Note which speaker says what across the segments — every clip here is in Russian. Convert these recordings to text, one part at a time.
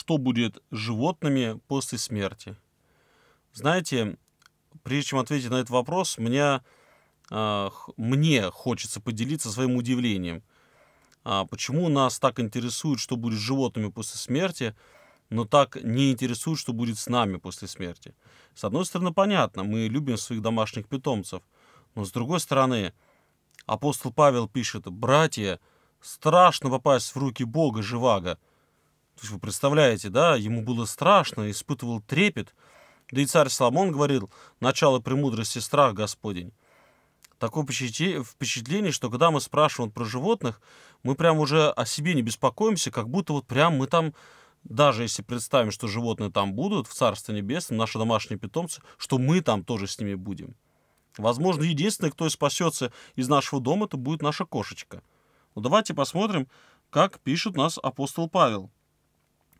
Speaker 1: что будет с животными после смерти. Знаете, прежде чем ответить на этот вопрос, меня, а, мне хочется поделиться своим удивлением. А почему нас так интересует, что будет с животными после смерти, но так не интересует, что будет с нами после смерти? С одной стороны, понятно, мы любим своих домашних питомцев, но с другой стороны, апостол Павел пишет, «Братья, страшно попасть в руки Бога живаго, то есть вы представляете, да, ему было страшно, испытывал трепет. Да и царь Соломон говорил, начало премудрости – страх Господень. Такое впечатление, что когда мы спрашиваем про животных, мы прям уже о себе не беспокоимся, как будто вот прям мы там, даже если представим, что животные там будут, в Царстве Небесном, наши домашние питомцы, что мы там тоже с ними будем. Возможно, единственный, кто спасется из нашего дома, это будет наша кошечка. Ну, давайте посмотрим, как пишет нас апостол Павел.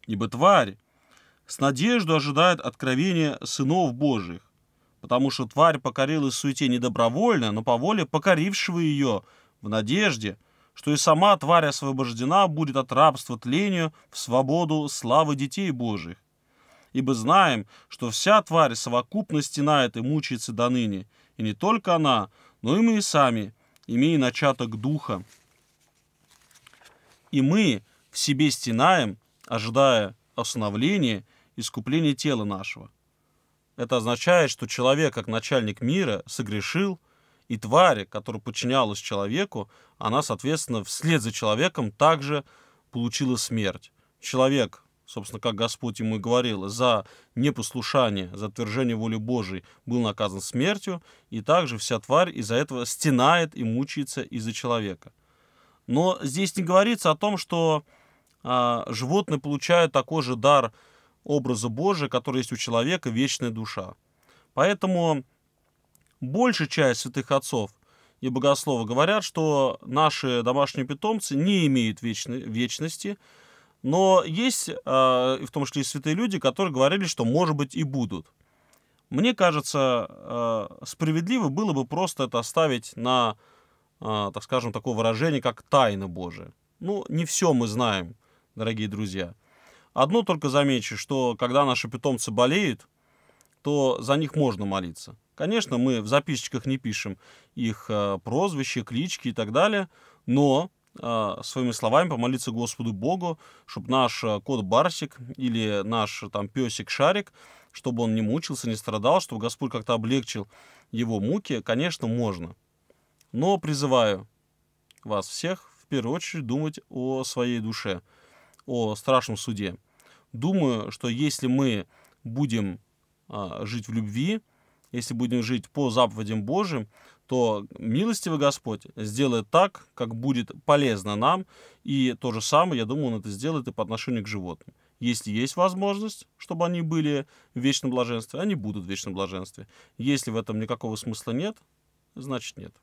Speaker 1: Ибо тварь с надеждой ожидает откровения сынов Божьих, потому что тварь покорилась суете не добровольно, но по воле покорившего ее в надежде, что и сама тварь освобождена будет от рабства тлению в свободу славы детей Божьих. Ибо знаем, что вся тварь совокупно стенает и мучается до ныне, и не только она, но и мы сами, имея начаток духа. И мы в себе стенаем ожидая остановления, искупления тела нашего. Это означает, что человек, как начальник мира, согрешил, и тварь, которая подчинялась человеку, она, соответственно, вслед за человеком также получила смерть. Человек, собственно, как Господь ему и говорил, за непослушание, за отвержение воли Божией был наказан смертью, и также вся тварь из-за этого стенает и мучается из-за человека. Но здесь не говорится о том, что а, животные получают такой же дар образа Божия, который есть у человека, вечная душа. Поэтому большая часть святых отцов и богословов говорят, что наши домашние питомцы не имеют вечной, вечности, но есть, а, в том числе и святые люди, которые говорили, что, может быть, и будут. Мне кажется, а, справедливо было бы просто это оставить на, так скажем, такое выражение, как «тайна Божия». Ну, не все мы знаем – дорогие друзья. Одно только замечу, что когда наши питомцы болеют, то за них можно молиться. Конечно, мы в записочках не пишем их э, клички и так далее, но э, своими словами помолиться Господу Богу, чтобы наш э, кот Барсик или наш э, там песик Шарик, чтобы он не мучился, не страдал, чтобы Господь как-то облегчил его муки, конечно, можно. Но призываю вас всех в первую очередь думать о своей душе – о страшном суде. Думаю, что если мы будем а, жить в любви, если будем жить по заповедям Божьим, то милостивый Господь сделает так, как будет полезно нам, и то же самое, я думаю, он это сделает и по отношению к животным. Если есть возможность, чтобы они были в вечном блаженстве, они будут в вечном блаженстве. Если в этом никакого смысла нет, значит нет.